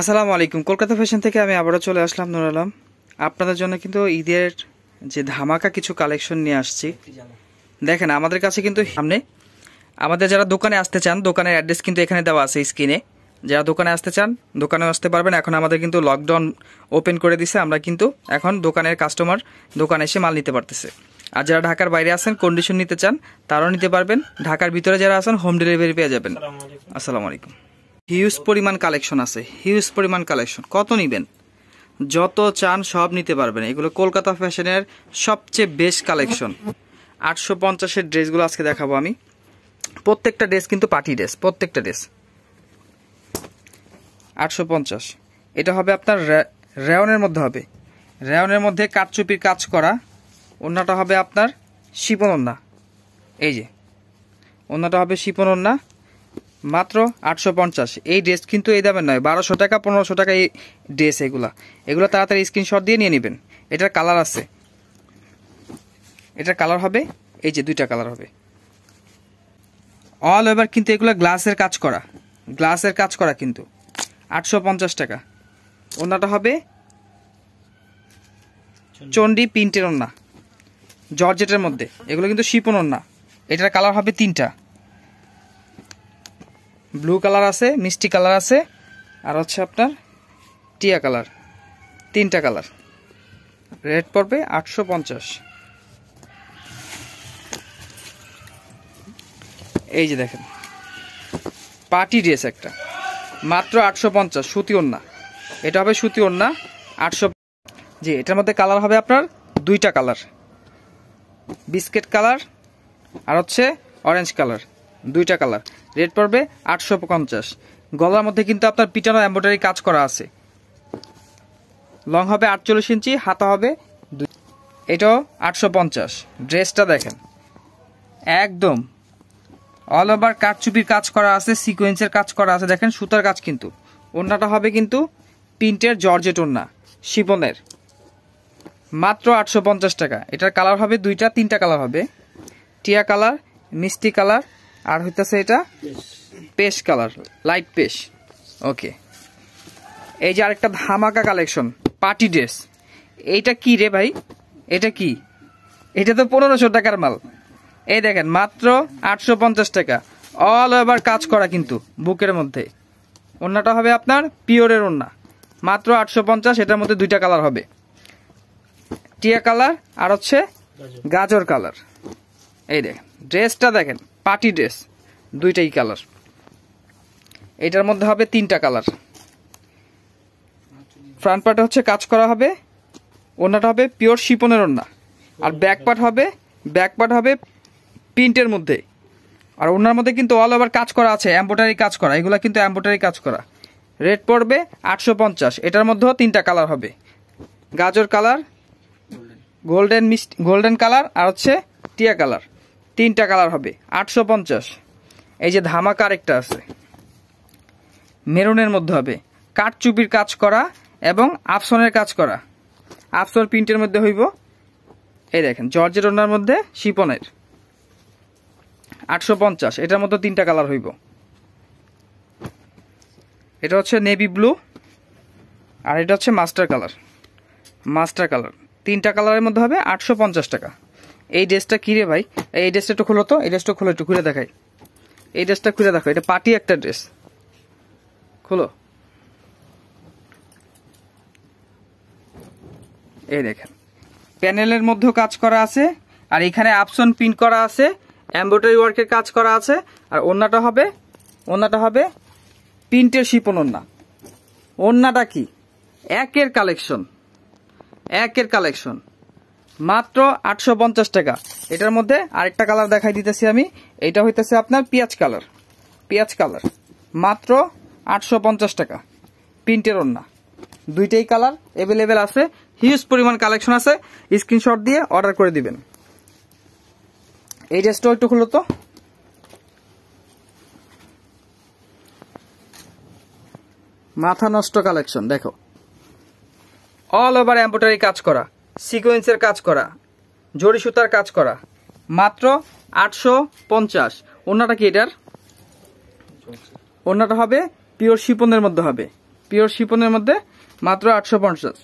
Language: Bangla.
আসসালামু আলাইকুম কলকাতা ফ্যাশন থেকে আমি আবারও চলে আসলাম নুর আলম আপনাদের জন্য কিন্তু ঈদের যে ধামাকা কিছু কালেকশন নিয়ে আসছি দেখেন আমাদের কাছে কিন্তু সামনে আমাদের যারা দোকানে আসতে চান দোকানের অ্যাড্রেস কিন্তু এখানে দেওয়া আছে স্ক্রিনে যারা দোকানে আসতে চান দোকানে আসতে পারবেন এখন আমাদের কিন্তু লকডাউন ওপেন করে দিছে আমরা কিন্তু এখন দোকানের কাস্টমার দোকানে এসে মাল নিতে পারতেছে আর যারা ঢাকার বাইরে আছেন কন্ডিশন নিতে চান তারাও নিতে পারবেন ঢাকার ভিতরে যারা আছেন হোম ডেলিভারি পেয়ে যাবেন আসসালামু আলাইকুম হিউজ পরিমাণ কালেকশন আছে হিউজ পরিমাণ কালেকশন কত নিবেন যত চান সব নিতে পারবেন এগুলো কলকাতা ফ্যাশনের সবচেয়ে বেস্ট কালেকশন আটশো পঞ্চাশের ড্রেসগুলো আজকে দেখাবো আমি প্রত্যেকটা ড্রেস কিন্তু পার্টি ড্রেস প্রত্যেকটা ড্রেস আটশো পঞ্চাশ এটা হবে আপনার রেওনের মধ্যে হবে রেওনের মধ্যে কাঠচুপির কাজ করা অন্যটা হবে আপনার শিপনন্যা এই যে অন্যটা হবে শিপনন্যা মাত্র আটশো পঞ্চাশ এই ড্রেস কিন্তু এই দামের নয় বারোশো টাকা পনেরোশো টাকা এই ড্রেস এগুলা এগুলো তাড়াতাড়ি স্ক্রিনশট দিয়ে নিয়ে নেবেন এটার কালার আছে এটার কালার হবে এই যে দুইটা কালার হবে অল ওভার কিন্তু এগুলো গ্লাসের কাজ করা গ্লাসের কাজ করা কিন্তু আটশো পঞ্চাশ টাকা ওনাটা হবে চন্ডি প্রিন্টের ওনা জর্জেটের মধ্যে এগুলো কিন্তু শিপন ওনা এটার কালার হবে তিনটা ব্লু কালার আছে মিষ্টি কালার আছে আর হচ্ছে আপনার টিয়া কালার তিনটা কালার রেড পড়বে আটশো পঞ্চাশ এই যে দেখেন পার্টি ড্রেস একটা মাত্র আটশো পঞ্চাশ সুতি ওন্না এটা হবে সুতি ওন্না আটশো জি এটার মধ্যে কালার হবে আপনার দুইটা কালার বিস্কেট কালার আর হচ্ছে অরেঞ্জ কালার দুইটা কালার রেট পড়বে আটশো পঞ্চাশ গলার মধ্যে কিন্তু আপনার পিটানো এম্ব্রয়ডারি কাজ করা আছে লং হবে আটচল্লিশ ইঞ্চি হাতা হবে এটাও আটশো পঞ্চাশ ড্রেসটা দেখেন একদম অল ওভার কাঠচুপির কাজ করা আছে সিকোয়েন্সের কাজ করা আছে দেখেন সুতার কাজ কিন্তু ওনাটা হবে কিন্তু প্রিন্টের জর্জেট ওনা শিবনের মাত্র আটশো পঞ্চাশ টাকা এটার কালার হবে দুইটা তিনটা কালার হবে টিয়া কালার মিষ্টি কালার আর হইতেছে এটা পেশ কালার লাইট পেশ ওকে এই যে আরেকটা ধামাকা কালেকশন পার্টি ড্রেস এইটা কি রে ভাই এটা কি এটা তো পনেরোশো টাকার মাল এই দেখেন মাত্র আটশো পঞ্চাশ টাকা অল ওভার কাজ করা কিন্তু বুকের মধ্যে ওন্নাটা হবে আপনার পিওরের ওন্না মাত্র আটশো পঞ্চাশ এটার মধ্যে দুইটা কালার হবে টিয়া কালার আর হচ্ছে গাজর কালার এই দেখেন ড্রেসটা দেখেন পার্টি ড্রেস দুইটাই কালার এটার মধ্যে হবে তিনটা কালার ফ্রন্ট পার্ট হচ্ছে কাজ করা হবে ওনাটা হবে পিওর শিপনের ওনা আর ব্যাক পার্ট হবে ব্যাক পার্ট হবে প্রিন্টের মধ্যে আর ওনার মধ্যে কিন্তু অল ওভার কাজ করা আছে অ্যাম্বোটারি কাজ করা এগুলো কিন্তু অ্যাম্বোটারি কাজ করা রেট পড়বে আটশো পঞ্চাশ এটার মধ্যেও তিনটা কালার হবে গাজর colour golden mist golden colour আর হচ্ছে টিয়া কালার তিনটা কালার হবে আটশো পঞ্চাশ এই যে ধামাকা একটা আছে মেরুনের মধ্যে হবে কাঠচুপির কাজ করা এবং আফসনের কাজ করা আফসন প্রিন্টের মধ্যে হইব এই দেখেন জর্জের ওনার মধ্যে শিপনের আটশো পঞ্চাশ এটার মধ্যে তিনটা কালার হইব এটা হচ্ছে নেভি ব্লু আর এটা হচ্ছে মাস্টার কালার মাস্টার কালার তিনটা কালারের মধ্যে হবে আটশো টাকা এই ড্রেসটা কিরে ভাই এই ড্রেসটা একটু খুলো তো এই ড্রেসটা খুলো একটু খুলে দেখাই এই ড্রেসটা খুলে দেখো এটা পার্টি একটা ড্রেস খুলো এই দেখেন প্যানেলের মধ্যেও কাজ করা আছে আর এখানে অপশন প্রিন্ট করা আছে এমব্রয়ডারি ওয়ার্কের কাজ করা আছে আর ওন্নাটা হবে ওন্নাটা হবে প্রিন্টের শিপন ওন্না ওন্নাটা কি একের কালেকশন একের কালেকশন মাত্র আটশো টাকা এটার মধ্যে আরেকটা কালার দেখাই দিতেছি আমি এটা হইতেছে আপনার পেঁয়াজ কালার পেঁয়াজ কালার মাত্র আটশো টাকা প্রিন্টের ওন্না দুইটাই কালার অ্যাভেলেবেল আছে হিউজ পরিমাণ কালেকশন আছে স্ক্রিনশট দিয়ে অর্ডার করে দিবেন এই ড্রেসটাও একটু খুলো তো মাথা নষ্ট কালেকশন দেখো অল ওভার এম্বোটারি কাজ করা সিকোয়েন্সের কাজ করা জড়ি সুতার কাজ করা মাত্র আটশো পঞ্চাশ অন্যটা কি এটার অন্যটা হবে পিওর শিপনের মধ্যে হবে পিওর শিপনের মধ্যে মাত্র আটশো পঞ্চাশ